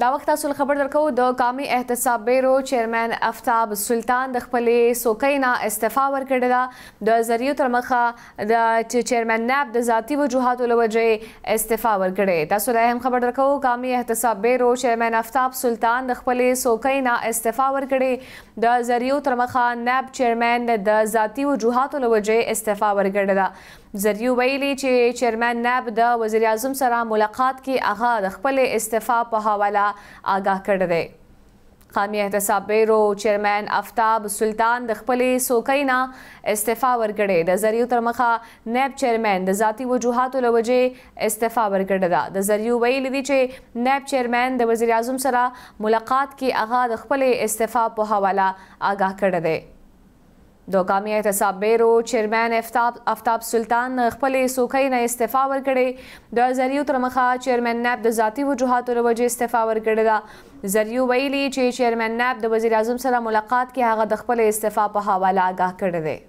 دا وخت تاسو خبر درکو د قامي احتساب بیرو چیرمن افتاب سلطان د خپلې سوکینا استعفا ورکړه ده د زریو تر مخه د چیرمن ناب د ذاتی وجوهاتو لوجې استعفا ورکړه تاسو له هم خبر درکو قامي احتساب بیرو چیرمن افتاب سلطان د خپلې سوکینا استعفا ورکړه د زریو تر مخه ناب چیرمن د ذاتی وجوهاتو لوجې استعفا ورکړه ده زریو ویلي چې چیرمن ناب د وزیر اعظم سره ملاقات کې هغه د خپل استعفا په حواله آگاه کړ دی قومي احتساب بیرو چیرمن افتاب سلطان د خپل سوکینا استعفا ورکړې د زریو تر مخه نائب چیرمن د ذاتی وجوهاتو لوجې استعفا ورکړه ده د زریو ویلي دی چې نائب چیرمن د وزیر اعظم سره ملاقات کې هغه د خپل استعفا په حواله آگاه کړ دی د قومي اعتصاب بیرو چیرمن افتاب افتاب سلطان خپلې سوکۍ نه استعفا ورکړې د زریو تر مخه چیرمن ناب د ذاتی وجوهاتو وروجه استعفا ورکړې ده زریو ویلي چې چیرمن ناب د وزیر اعظم سره ملاقات کې هغه د خپل استعفا په حواله آگاه کړی دی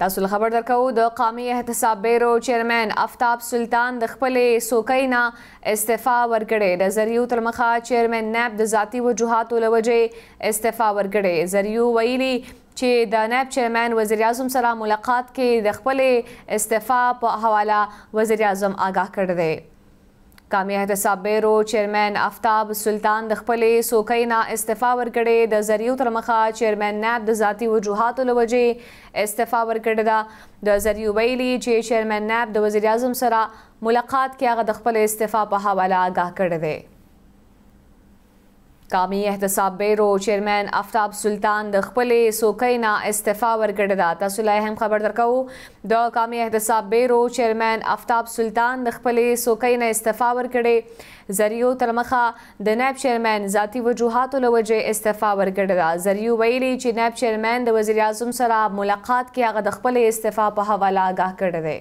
تاسو خبر درکو د قومي احتساب بیرو چیرمن افتاب سلطان د خپلې سوکۍ نه استعفا ورکړې د زریو تر مخه چیرمن ناب د ذاتی وجوهاتو لوجې استعفا ورکړې زریو ویلي چې د نائب چیرمن وزیر اعظم سره ملاقات کې د خپلې استعفا په حواله وزیر اعظم آگاه کړ دی کامی احتساب بیرو چیرمن افتاب سلطان د خپلې سوکۍ نه استعفا ورکړې د زریو تر مخه چیرمن نائب د ذاتی وجوهاتو له وجې استعفا ورکړې ده د زریو ویلي چې چیرمن نائب د وزیر اعظم سره ملاقات کې هغه د خپل استعفا په حواله آگاه کړی دی قامي احتساب بیرو چیرمن افتاب سلطان د خپلې سوکۍ نه استعفا ورکړه دا تاسو لای هم خبر درکو د قامي احتساب بیرو چیرمن افتاب سلطان د خپلې سوکۍ نه استعفا ورکړه زریو تر مخه د نائب چیرمن ذاتی وجوهاتو لوجه استعفا ورکړه دا زریو ویلي چې نائب چیرمن د وزیر اعظم سره ملاقات کې هغه د خپلې استعفا په حواله آگاه کړی دی